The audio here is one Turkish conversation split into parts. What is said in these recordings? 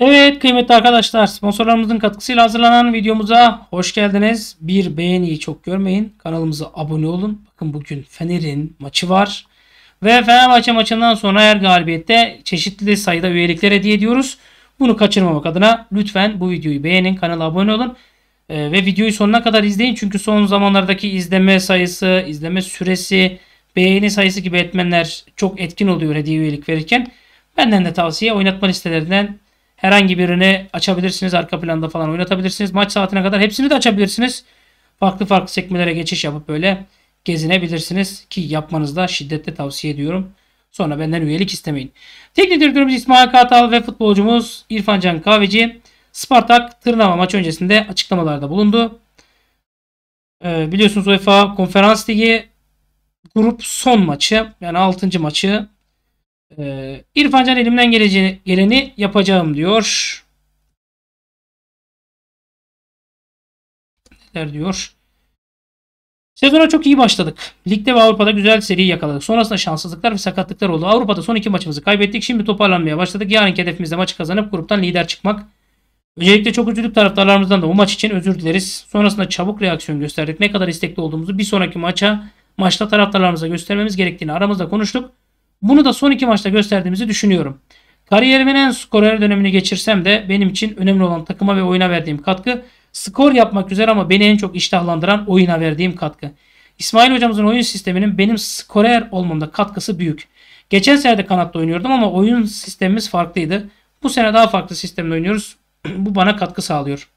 Evet kıymetli arkadaşlar sponsorlarımızın katkısıyla hazırlanan videomuza hoş geldiniz. Bir beğeniyi çok görmeyin. Kanalımıza abone olun. Bakın bugün Fener'in maçı var. Ve Fenerbahçe maçından sonra her galibiyette çeşitli sayıda üyelikler hediye ediyoruz. Bunu kaçırmamak adına lütfen bu videoyu beğenin. Kanala abone olun. Ee, ve videoyu sonuna kadar izleyin. Çünkü son zamanlardaki izleme sayısı, izleme süresi, beğeni sayısı gibi etmenler çok etkin oluyor hediye üyelik verirken. Benden de tavsiye oynatma listelerinden Herhangi birini açabilirsiniz. Arka planda falan oynatabilirsiniz. Maç saatine kadar hepsini de açabilirsiniz. Farklı farklı sekmelere geçiş yapıp böyle gezinebilirsiniz. Ki yapmanızı da şiddetle tavsiye ediyorum. Sonra benden üyelik istemeyin. Teknik direktörümüz İsmail Kartal ve futbolcumuz İrfan Can Kahveci Spartak Tırnava maç öncesinde açıklamalarda bulundu. Ee, biliyorsunuz UEFA Konferans Ligi grup son maçı yani 6. maçı ee, İrfan Can elimden geleni yapacağım diyor. Neler diyor? Sezona çok iyi başladık. Ligde ve Avrupa'da güzel seri yakaladık. Sonrasında şanssızlıklar ve sakatlıklar oldu. Avrupa'da son iki maçımızı kaybettik. Şimdi toparlanmaya başladık. Yarınki hedefimizde maçı kazanıp gruptan lider çıkmak. Öncelikle çok üzüldük taraftarlarımızdan da bu maç için özür dileriz. Sonrasında çabuk reaksiyon gösterdik. Ne kadar istekli olduğumuzu bir sonraki maça maçta taraftarlarımıza göstermemiz gerektiğini aramızda konuştuk. Bunu da son iki maçta gösterdiğimizi düşünüyorum. Kariyerimin en skorer dönemini geçirsem de benim için önemli olan takıma ve oyuna verdiğim katkı skor yapmak üzere ama beni en çok iştahlandıran oyuna verdiğim katkı. İsmail hocamızın oyun sisteminin benim skorer olmamda katkısı büyük. Geçen sene de kanatta oynuyordum ama oyun sistemimiz farklıydı. Bu sene daha farklı sistemle oynuyoruz. Bu bana katkı sağlıyor.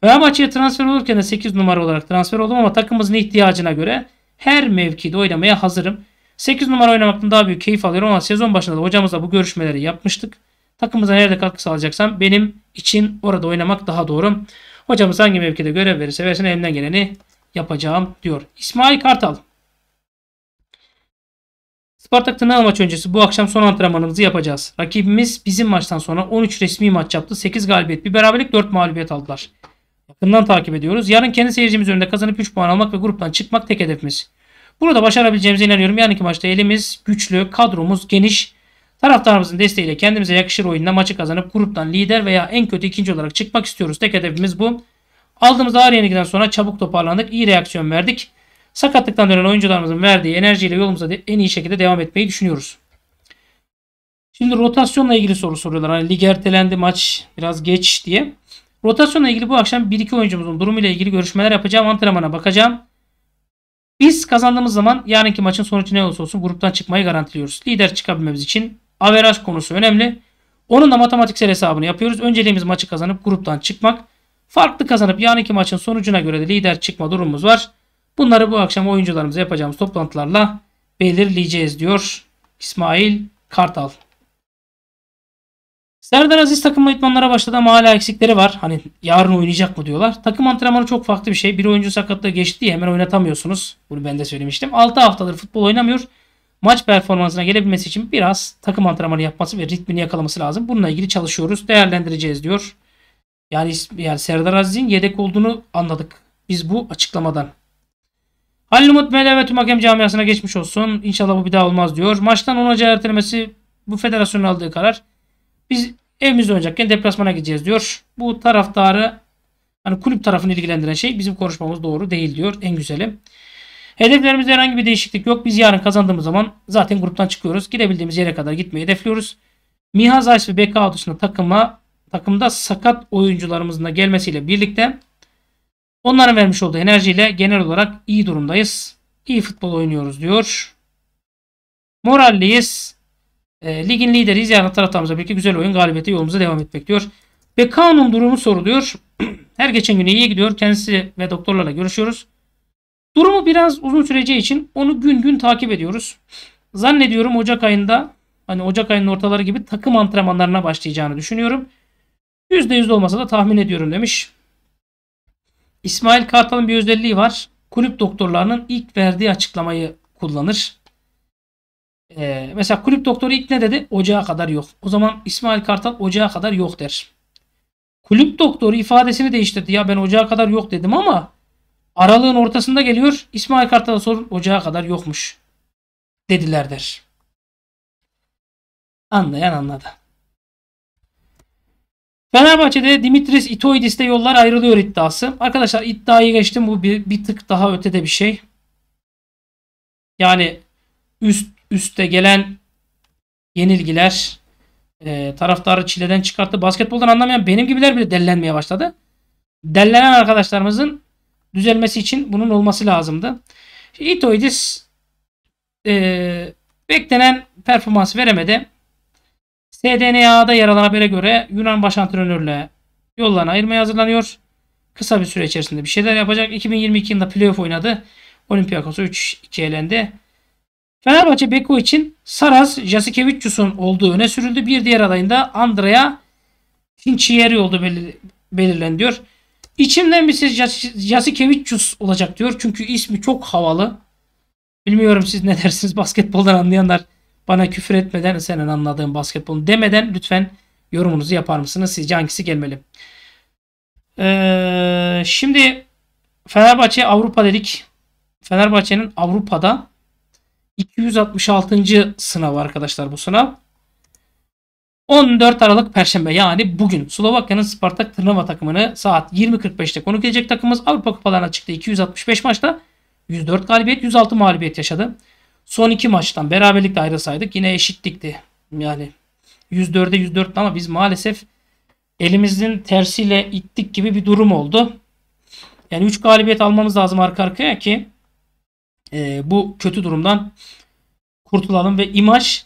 Fenerbahçe'ye transfer olurken de 8 numara olarak transfer oldum ama takımımızın ihtiyacına göre her mevkide oynamaya hazırım. 8 numara oynamaktan daha büyük keyif alıyorum ama sezon başında da hocamızla bu görüşmeleri yapmıştık. Takımıza nerede katkı sağlayacaksam benim için orada oynamak daha doğru. Hocamız hangi mevkide görev verirse versin elimden geleni yapacağım diyor. İsmail Kartal. Spartak Tırnağı maç öncesi bu akşam son antrenmanımızı yapacağız. Rakibimiz bizim maçtan sonra 13 resmi maç yaptı. 8 galibiyet, bir beraberlik, 4 mağlubiyet aldılar. Yakından takip ediyoruz. Yarın kendi seyircimiz önünde kazanıp 3 puan almak ve gruptan çıkmak tek hedefimiz. Burada başarabileceğimize inanıyorum. Yani ki maçta elimiz güçlü, kadromuz geniş. Taraftarımızın desteğiyle kendimize yakışır oyunla maçı kazanıp gruptan lider veya en kötü ikinci olarak çıkmak istiyoruz. Tek hedefimiz bu. Aldığımız ağır yenilgiden sonra çabuk toparlandık. iyi reaksiyon verdik. Sakatlıktan dönen oyuncularımızın verdiği enerjiyle yolumuza en iyi şekilde devam etmeyi düşünüyoruz. Şimdi rotasyonla ilgili soru soruyorlar. Hani lig ertelendi maç biraz geç diye. Rotasyonla ilgili bu akşam 1-2 oyuncumuzun durumuyla ilgili görüşmeler yapacağım. Antrenmana bakacağım. Biz kazandığımız zaman yarınki maçın sonucu ne olursa olsun gruptan çıkmayı garantiliyoruz. Lider çıkabilmemiz için averaj konusu önemli. Onun da matematiksel hesabını yapıyoruz. Önceliğimiz maçı kazanıp gruptan çıkmak. Farklı kazanıp yarınki maçın sonucuna göre de lider çıkma durumumuz var. Bunları bu akşam oyuncularımıza yapacağımız toplantılarla belirleyeceğiz diyor İsmail Kartal. Serdar Aziz takımla idmanlara başladı ama hala eksikleri var. Hani yarın oynayacak mı diyorlar. Takım antrenmanı çok farklı bir şey. Bir oyuncu sakatlığı geçti diye hemen oynatamıyorsunuz. Bunu ben de söylemiştim. 6 haftadır futbol oynamıyor. Maç performansına gelebilmesi için biraz takım antrenmanı yapması ve ritmini yakalaması lazım. Bununla ilgili çalışıyoruz. Değerlendireceğiz diyor. Yani, yani Serdar Aziz'in yedek olduğunu anladık. Biz bu açıklamadan. Halil Umut Mele ve tüm hakem camiasına geçmiş olsun. İnşallah bu bir daha olmaz diyor. Maçtan 10 hoca ertelemesi bu federasyonun aldığı karar. Biz evimizde oynayacakken deplasmana gideceğiz diyor. Bu taraftarı hani kulüp tarafını ilgilendiren şey bizim konuşmamız doğru değil diyor en güzeli. Hedeflerimizde herhangi bir değişiklik yok. Biz yarın kazandığımız zaman zaten gruptan çıkıyoruz. Gidebildiğimiz yere kadar gitmeyi hedefliyoruz. Miha Ays ve BK dışında takıma takımda sakat oyuncularımızın da gelmesiyle birlikte onların vermiş olduğu enerjiyle genel olarak iyi durumdayız. İyi futbol oynuyoruz diyor. Moralliyiz. E, ligin lideriyiz. Yani taraftarımızla birlikte güzel oyun galibiyete yolumuza devam etmek diyor. Beckham'ın durumu soruluyor. Her geçen gün iyiye gidiyor. Kendisi ve doktorlarla görüşüyoruz. Durumu biraz uzun süreceği için onu gün gün takip ediyoruz. Zannediyorum Ocak ayında hani Ocak ayının ortaları gibi takım antrenmanlarına başlayacağını düşünüyorum. %100 olmasa da tahmin ediyorum demiş. İsmail Kartal'ın bir özelliği var. Kulüp doktorlarının ilk verdiği açıklamayı kullanır e, mesela kulüp doktoru ilk ne dedi? Ocağa kadar yok. O zaman İsmail Kartal ocağa kadar yok der. Kulüp doktoru ifadesini değiştirdi. Ya ben ocağa kadar yok dedim ama aralığın ortasında geliyor. İsmail Kartal'a sorun ocağa kadar yokmuş. Dediler der. Anlayan anladı. Fenerbahçe'de Dimitris Itoidis'te yollar ayrılıyor iddiası. Arkadaşlar iddiayı geçtim bu bir, bir tık daha ötede bir şey. Yani üst üstte gelen yenilgiler e, taraftarı çileden çıkarttı. Basketboldan anlamayan benim gibiler bile dellenmeye başladı. Dellenen arkadaşlarımızın düzelmesi için bunun olması lazımdı. Itoidis e, beklenen performans veremedi. SDNA'da yer alan habere göre Yunan baş antrenörle yollarını ayırmaya hazırlanıyor. Kısa bir süre içerisinde bir şeyler yapacak. 2022 yılında playoff oynadı. Olympiakos'a 3-2 elendi. Fenerbahçe Beko için Saras Jasikevicius'un olduğu öne sürüldü. Bir diğer adayında Andrea Finchieri oldu belir belirlen diyor. İçimden bir ses Jasikevicius olacak diyor. Çünkü ismi çok havalı. Bilmiyorum siz ne dersiniz basketboldan anlayanlar bana küfür etmeden senin anladığın basketbol demeden lütfen yorumunuzu yapar mısınız? Sizce hangisi gelmeli? Ee, şimdi Fenerbahçe Avrupa dedik. Fenerbahçe'nin Avrupa'da 266. sınav arkadaşlar bu sınav. 14 Aralık Perşembe yani bugün Slovakya'nın Spartak Tırnava takımını saat 20.45'te konuk edecek takımımız Avrupa Kupalarına çıktı. 265 maçta 104 galibiyet 106 mağlubiyet yaşadı. Son iki maçtan beraberlikle ayrılsaydık yine eşitlikti. Yani 104'e 104 ama biz maalesef elimizin tersiyle ittik gibi bir durum oldu. Yani 3 galibiyet almamız lazım arka arkaya ki e, bu kötü durumdan kurtulalım ve imaj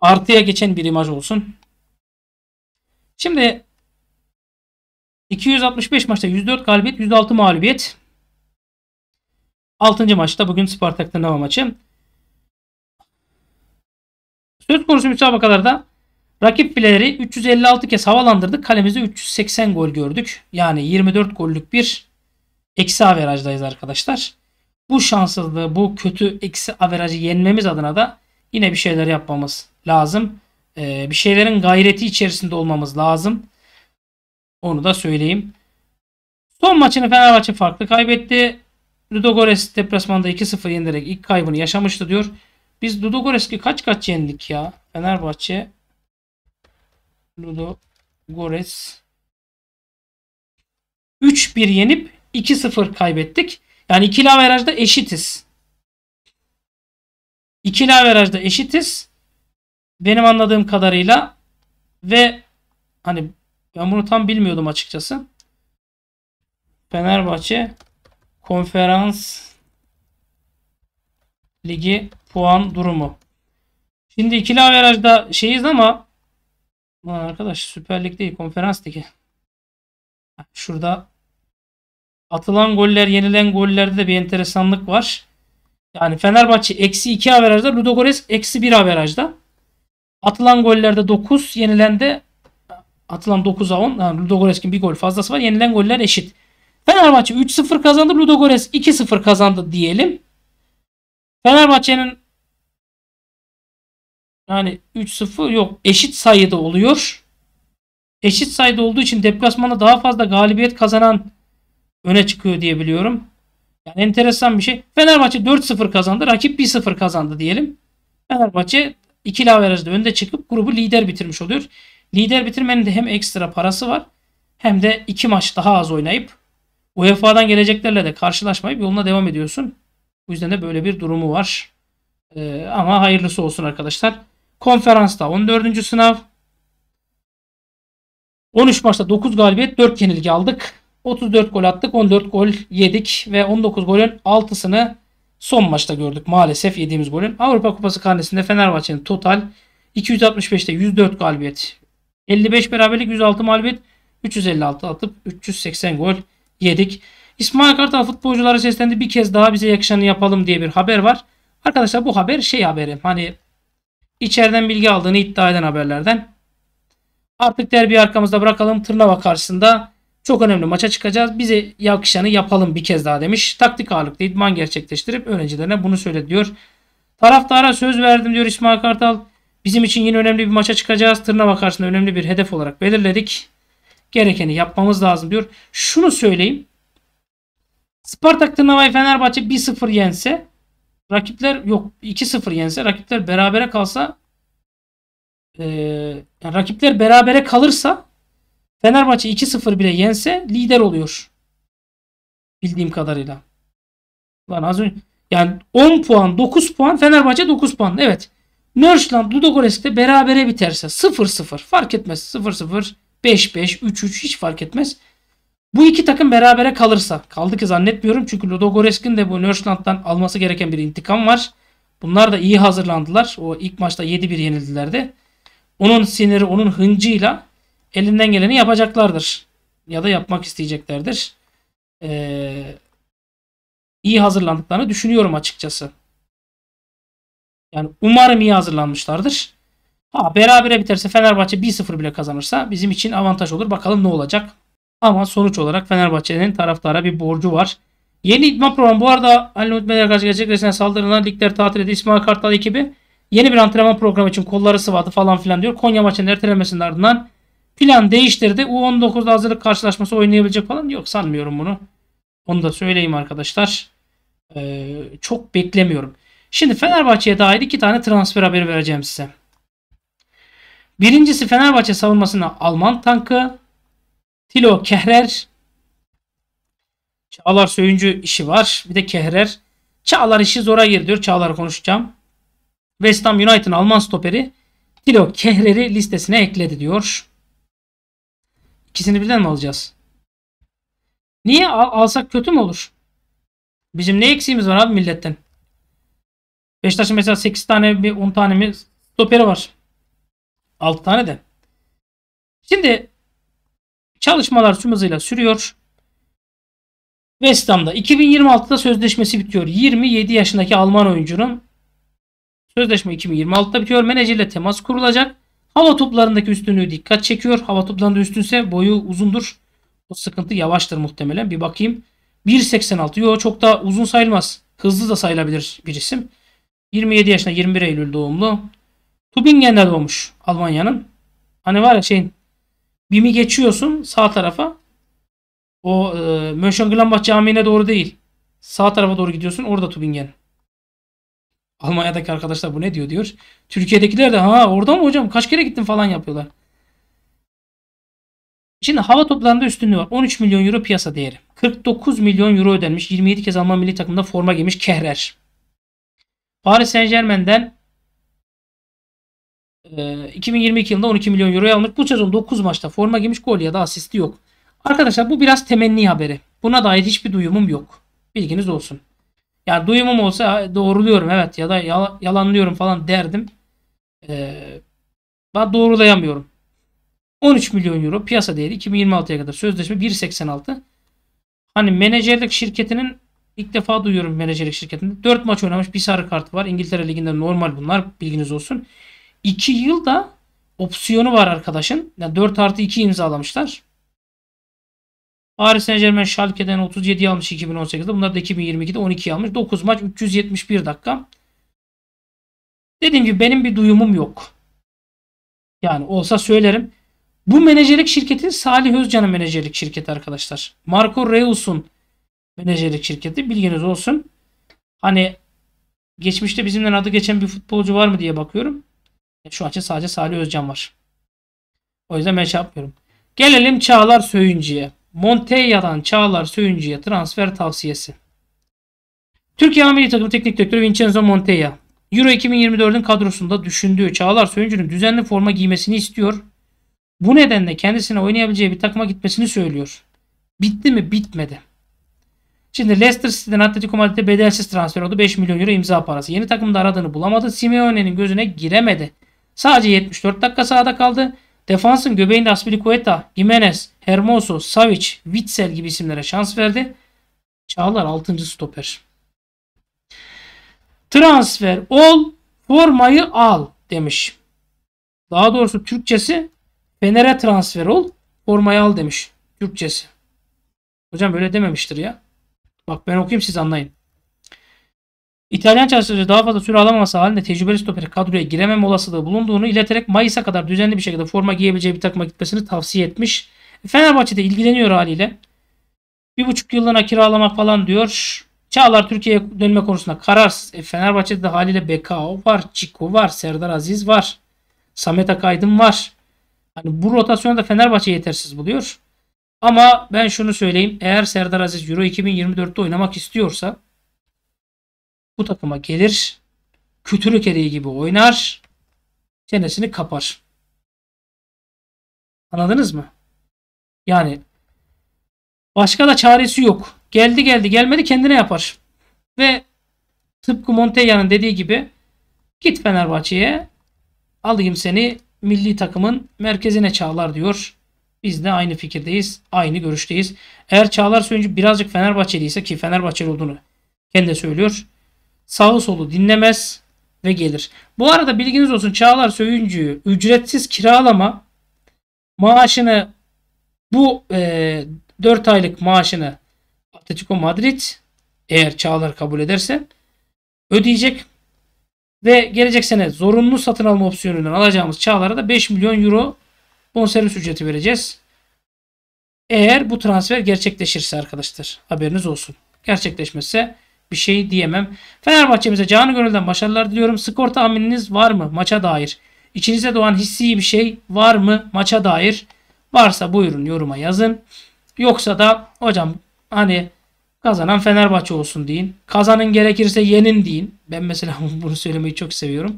artıya geçen bir imaj olsun. Şimdi 265 maçta 104 galibiyet, 106 mağlubiyet. 6. maçta bugün Spartak Tırnava maçı. Söz konusu müsabakalarda rakip fileleri 356 kez havalandırdık. Kalemizde 380 gol gördük. Yani 24 gollük bir eksi averajdayız arkadaşlar bu şanssızlığı, bu kötü eksi averajı yenmemiz adına da yine bir şeyler yapmamız lazım. Ee, bir şeylerin gayreti içerisinde olmamız lazım. Onu da söyleyeyim. Son maçını Fenerbahçe farklı kaybetti. Ludogorets deplasmanda 2-0 yenilerek ilk kaybını yaşamıştı diyor. Biz Ludogorets'i kaç kaç yendik ya? Fenerbahçe Ludogorets 3-1 yenip 2-0 kaybettik. Yani ikili averajda eşitiz. İkili averajda eşitiz. Benim anladığım kadarıyla ve hani ben bunu tam bilmiyordum açıkçası. Fenerbahçe konferans ligi puan durumu. Şimdi ikili averajda şeyiz ama arkadaş Süper Lig değil konferans ligi. Şurada Atılan goller, yenilen gollerde de bir enteresanlık var. Yani Fenerbahçe eksi 2 averajda, Ludogorets eksi 1 averajda. Atılan gollerde 9, yenilen de atılan 9'a 10. Yani Ludogorets'in bir gol fazlası var. Yenilen goller eşit. Fenerbahçe 3-0 kazandı, Ludogorets 2-0 kazandı diyelim. Fenerbahçe'nin yani 3-0 yok eşit sayıda oluyor. Eşit sayıda olduğu için deplasmanda daha fazla galibiyet kazanan öne çıkıyor diye biliyorum. Yani enteresan bir şey. Fenerbahçe 4-0 kazandı. Rakip 1-0 kazandı diyelim. Fenerbahçe ikili averajda önde çıkıp grubu lider bitirmiş oluyor. Lider bitirmenin de hem ekstra parası var hem de iki maç daha az oynayıp UEFA'dan geleceklerle de karşılaşmayıp yoluna devam ediyorsun. Bu yüzden de böyle bir durumu var. Ee, ama hayırlısı olsun arkadaşlar. Konferansta 14. sınav. 13 maçta 9 galibiyet 4 yenilgi aldık. 34 gol attık, 14 gol yedik ve 19 golün 6'sını son maçta gördük maalesef yediğimiz golün. Avrupa Kupası karnesinde Fenerbahçe'nin total 265'te 104 galibiyet, 55 beraberlik, 106 mağlubiyet, 356 atıp 380 gol yedik. İsmail Kartal futbolculara seslendi. Bir kez daha bize yakışanı yapalım diye bir haber var. Arkadaşlar bu haber şey haberi. Hani içeriden bilgi aldığını iddia eden haberlerden. Artık derbi arkamızda bırakalım. Tırnava karşısında çok önemli maça çıkacağız. Bize yakışanı yapalım bir kez daha demiş. Taktik ağırlıklı idman gerçekleştirip öğrencilerine bunu söyledi diyor. Taraftara söz verdim diyor İsmail Kartal. Bizim için yine önemli bir maça çıkacağız. Tırnava karşısında önemli bir hedef olarak belirledik. Gerekeni yapmamız lazım diyor. Şunu söyleyeyim. Spartak Tırnava'yı Fenerbahçe 1-0 yense rakipler yok 2-0 yense rakipler berabere kalsa e, yani rakipler berabere kalırsa Fenerbahçe 2-0 bile yense lider oluyor. Bildiğim kadarıyla. Lan az önce yani 10 puan, 9 puan, Fenerbahçe 9 puan. Evet. Nörşland Ludogorets'te berabere biterse 0-0 fark etmez. 0-0, 5-5, 3-3 hiç fark etmez. Bu iki takım berabere kalırsa kaldı ki zannetmiyorum çünkü Ludogorets'in de bu Nörşland'dan alması gereken bir intikam var. Bunlar da iyi hazırlandılar. O ilk maçta 7-1 yenildiler de. Onun siniri, onun hıncıyla elinden geleni yapacaklardır. Ya da yapmak isteyeceklerdir. Ee, iyi hazırlandıklarını düşünüyorum açıkçası. Yani umarım iyi hazırlanmışlardır. Ha, berabere biterse Fenerbahçe 1-0 bile kazanırsa bizim için avantaj olur. Bakalım ne olacak. Ama sonuç olarak Fenerbahçe'nin taraftara bir borcu var. Yeni idman programı bu arada Ali Umut Menergaç gerçekleşen saldırılan ligler tatil edildi. İsmail Kartal ekibi yeni bir antrenman programı için kolları sıvadı falan filan diyor. Konya maçının ertelemesinin ardından Plan değiştirdi. U19'da hazırlık karşılaşması oynayabilecek falan yok sanmıyorum bunu. Onu da söyleyeyim arkadaşlar. Ee, çok beklemiyorum. Şimdi Fenerbahçe'ye dair iki tane transfer haberi vereceğim size. Birincisi Fenerbahçe savunmasına Alman tankı. Tilo Kehrer. Çağlar Söyüncü işi var. Bir de Kehrer. Çağlar işi zora giriyor diyor. Çağlar'ı konuşacağım. West Ham United'ın Alman stoperi Tilo Kehrer'i listesine ekledi diyor. İkisini birden mi alacağız? Niye? Al, alsak kötü mü olur? Bizim ne eksiğimiz var abi milletten? Beşiktaş'ın mesela 8 tane bir 10 tane mi stoperi var. 6 tane de. Şimdi çalışmalar tüm hızıyla sürüyor. West Ham'da 2026'da sözleşmesi bitiyor. 27 yaşındaki Alman oyuncunun sözleşme 2026'da bitiyor. Menajerle temas kurulacak. Hava toplarındaki üstünlüğü dikkat çekiyor. Hava toplarında üstünse boyu uzundur. O sıkıntı yavaştır muhtemelen. Bir bakayım. 1.86. Yo çok da uzun sayılmaz. Hızlı da sayılabilir bir isim. 27 yaşında 21 Eylül doğumlu. Tübingen'de doğmuş Almanya'nın. Hani var ya şeyin Bimi geçiyorsun sağ tarafa. O e, Mönchengladbach Camii'ne doğru değil. Sağ tarafa doğru gidiyorsun. Orada Tübingen. Almanya'daki arkadaşlar bu ne diyor diyor. Türkiye'dekiler de ha orada mı hocam kaç kere gittin falan yapıyorlar. Şimdi hava toplarında üstünlüğü var. 13 milyon euro piyasa değeri. 49 milyon euro ödenmiş. 27 kez Alman milli takımında forma giymiş Kehrer. Paris Saint Germain'den 2022 e, yılında 12 milyon euro almış. Bu sezon 9 maçta forma giymiş gol ya da asisti yok. Arkadaşlar bu biraz temenni haberi. Buna dair hiçbir duyumum yok. Bilginiz olsun. Yani duyumum olsa doğruluyorum evet ya da yalanlıyorum falan derdim. Ee, doğrulayamıyorum. 13 milyon euro piyasa değeri 2026'ya kadar sözleşme 1.86. Hani menajerlik şirketinin ilk defa duyuyorum menajerlik şirketinde. 4 maç oynamış bir sarı kartı var. İngiltere Ligi'nde normal bunlar bilginiz olsun. 2 da opsiyonu var arkadaşın. Yani 4 artı 2 imzalamışlar. Paris Saint Germain Schalke'den 37 almış 2018'de. Bunlar da 2022'de 12 almış. 9 maç 371 dakika. Dediğim gibi benim bir duyumum yok. Yani olsa söylerim. Bu menajerlik şirketi Salih Özcan'ın menajerlik şirketi arkadaşlar. Marco Reus'un menajerlik şirketi bilginiz olsun. Hani geçmişte bizimden adı geçen bir futbolcu var mı diye bakıyorum. E, şu an için sadece Salih Özcan var. O yüzden ben şey yapmıyorum. Gelelim Çağlar Söyüncü'ye. Montella'dan Çağlar Söyüncü'ye transfer tavsiyesi. Türkiye Milli takımı Teknik Direktörü Vincenzo Montella, Euro 2024'ün kadrosunda düşündüğü Çağlar Söyüncü'nün düzenli forma giymesini istiyor. Bu nedenle kendisine oynayabileceği bir takıma gitmesini söylüyor. Bitti mi? Bitmedi. Şimdi Leicester City'den Atletico Madrid'e bedelsiz transfer oldu. 5 milyon euro imza parası. Yeni takımda aradığını bulamadı. Simeone'nin gözüne giremedi. Sadece 74 dakika sahada kaldı. Defansın göbeğinde Aspilicueta, Jimenez, Hermoso, Savic, Witsel gibi isimlere şans verdi. Çağlar 6. stoper. Transfer ol, formayı al demiş. Daha doğrusu Türkçesi Fener'e transfer ol, formayı al demiş. Türkçesi. Hocam böyle dememiştir ya. Bak ben okuyayım siz anlayın. İtalyan çalıştırıcı daha fazla süre alamaması halinde tecrübeli stoperi kadroya giremem olasılığı bulunduğunu ileterek Mayıs'a kadar düzenli bir şekilde forma giyebileceği bir takıma gitmesini tavsiye etmiş. Fenerbahçe'de ilgileniyor haliyle. Bir buçuk yıllığına kiralamak falan diyor. Çağlar Türkiye'ye dönme konusunda kararsız. E, Fenerbahçe'de de haliyle Bekao var, Çiko var, Serdar Aziz var. Samet Akaydın var. Hani bu rotasyonda Fenerbahçe yetersiz buluyor. Ama ben şunu söyleyeyim. Eğer Serdar Aziz Euro 2024'te oynamak istiyorsa bu takıma gelir. Kütürük eriği gibi oynar. Çenesini kapar. Anladınız mı? Yani başka da çaresi yok. Geldi geldi gelmedi kendine yapar. Ve tıpkı Montella'nın dediği gibi git Fenerbahçe'ye alayım seni milli takımın merkezine Çağlar diyor. Biz de aynı fikirdeyiz. Aynı görüşteyiz. Eğer Çağlar Söyüncü birazcık Fenerbahçeliyse ki Fenerbahçeli olduğunu kendi söylüyor. Sağı solu dinlemez ve gelir. Bu arada bilginiz olsun Çağlar Söyüncü'yü ücretsiz kiralama maaşını bu e, 4 aylık maaşını Atletico Madrid eğer Çağlar kabul ederse ödeyecek. Ve gelecek sene zorunlu satın alma opsiyonundan alacağımız Çağlar'a da 5 milyon euro bonservis ücreti vereceğiz. Eğer bu transfer gerçekleşirse arkadaşlar haberiniz olsun. Gerçekleşmezse bir şey diyemem. Fenerbahçe'mize canı gönülden başarılar diliyorum. Skor tahmininiz var mı maça dair? İçinize doğan hissi bir şey var mı maça dair? Varsa buyurun yoruma yazın. Yoksa da hocam hani kazanan Fenerbahçe olsun deyin. Kazanın gerekirse yenin deyin. Ben mesela bunu söylemeyi çok seviyorum.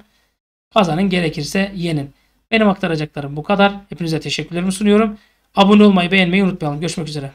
Kazanın gerekirse yenin. Benim aktaracaklarım bu kadar. Hepinize teşekkürlerimi sunuyorum. Abone olmayı beğenmeyi unutmayalım. Görüşmek üzere.